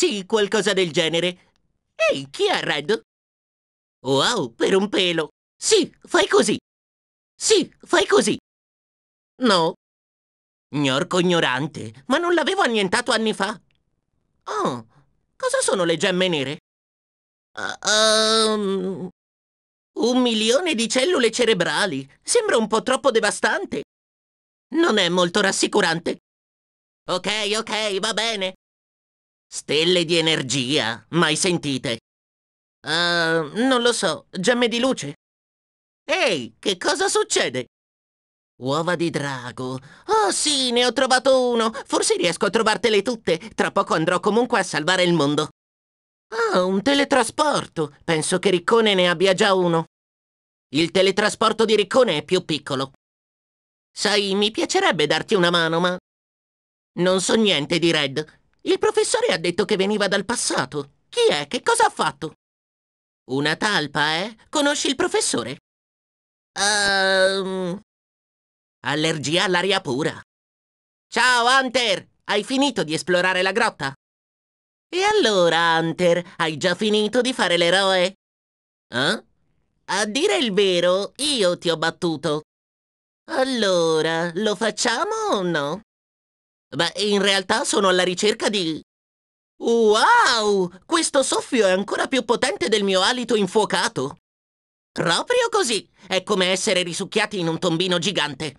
Sì, qualcosa del genere. Ehi, chi è Red? Wow, per un pelo. Sì, fai così. Sì, fai così. No. Gnorco ignorante, ma non l'avevo annientato anni fa. Oh, cosa sono le gemme nere? Uh, um, un milione di cellule cerebrali. Sembra un po' troppo devastante. Non è molto rassicurante. Ok, ok, va bene. Stelle di energia? Mai sentite? Uh, non lo so, gemme di luce? Ehi, che cosa succede? Uova di drago. Oh sì, ne ho trovato uno. Forse riesco a trovartele tutte. Tra poco andrò comunque a salvare il mondo. Ah, un teletrasporto. Penso che Riccone ne abbia già uno. Il teletrasporto di Riccone è più piccolo. Sai, mi piacerebbe darti una mano, ma... Non so niente di Red. Il professore ha detto che veniva dal passato. Chi è? Che cosa ha fatto? Una talpa, eh? Conosci il professore? Ehm... Allergia all'aria pura. Ciao, Hunter! Hai finito di esplorare la grotta? E allora, Hunter, hai già finito di fare l'eroe? Eh? A dire il vero, io ti ho battuto. Allora, lo facciamo o no? Beh, in realtà sono alla ricerca di... Wow! Questo soffio è ancora più potente del mio alito infuocato! Proprio così! È come essere risucchiati in un tombino gigante!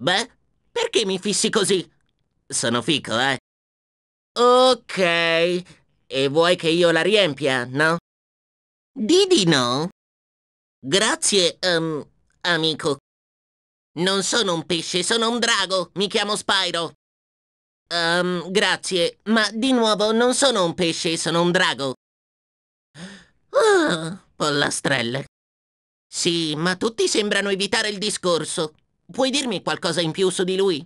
Beh, perché mi fissi così? Sono fico, eh? Ok, e vuoi che io la riempia, no? Di di no? Grazie, um, amico. Non sono un pesce, sono un drago. Mi chiamo Spyro. Um, grazie, ma di nuovo non sono un pesce, sono un drago. Ah, pollastrelle. Sì, ma tutti sembrano evitare il discorso. Puoi dirmi qualcosa in più su di lui?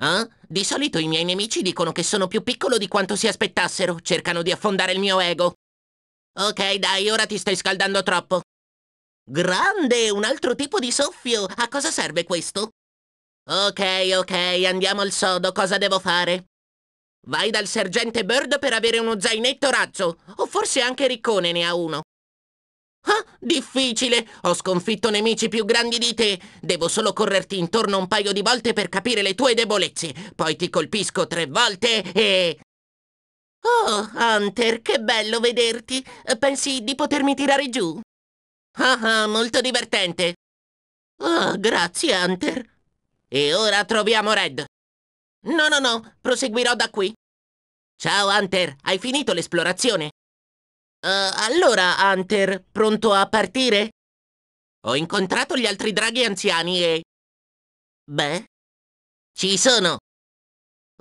Eh? Di solito i miei nemici dicono che sono più piccolo di quanto si aspettassero. Cercano di affondare il mio ego. Ok, dai, ora ti stai scaldando troppo. Grande, un altro tipo di soffio. A cosa serve questo? Ok, ok, andiamo al sodo, cosa devo fare? Vai dal sergente Bird per avere uno zainetto razzo, o forse anche Riccone ne ha uno. Ah, difficile! Ho sconfitto nemici più grandi di te! Devo solo correrti intorno un paio di volte per capire le tue debolezze, poi ti colpisco tre volte e... Oh, Hunter, che bello vederti! Pensi di potermi tirare giù? Ah ah, molto divertente! Oh, grazie, Hunter! E ora troviamo Red. No, no, no, proseguirò da qui. Ciao, Hunter, hai finito l'esplorazione? Uh, allora, Hunter, pronto a partire? Ho incontrato gli altri draghi anziani e... Beh, ci sono.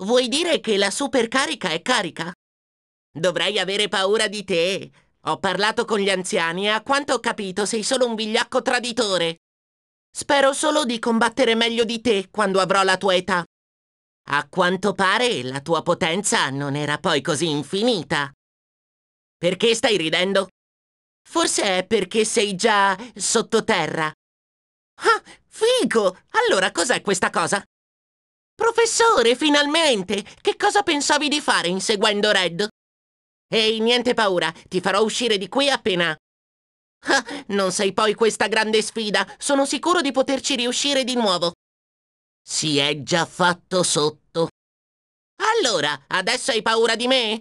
Vuoi dire che la supercarica è carica? Dovrei avere paura di te. Ho parlato con gli anziani e a quanto ho capito sei solo un vigliacco traditore. Spero solo di combattere meglio di te quando avrò la tua età. A quanto pare la tua potenza non era poi così infinita. Perché stai ridendo? Forse è perché sei già sottoterra. Ah, figo! Allora cos'è questa cosa? Professore, finalmente! Che cosa pensavi di fare inseguendo Red? Ehi, niente paura, ti farò uscire di qui appena... Ah, non sei poi questa grande sfida. Sono sicuro di poterci riuscire di nuovo. Si è già fatto sotto. Allora, adesso hai paura di me?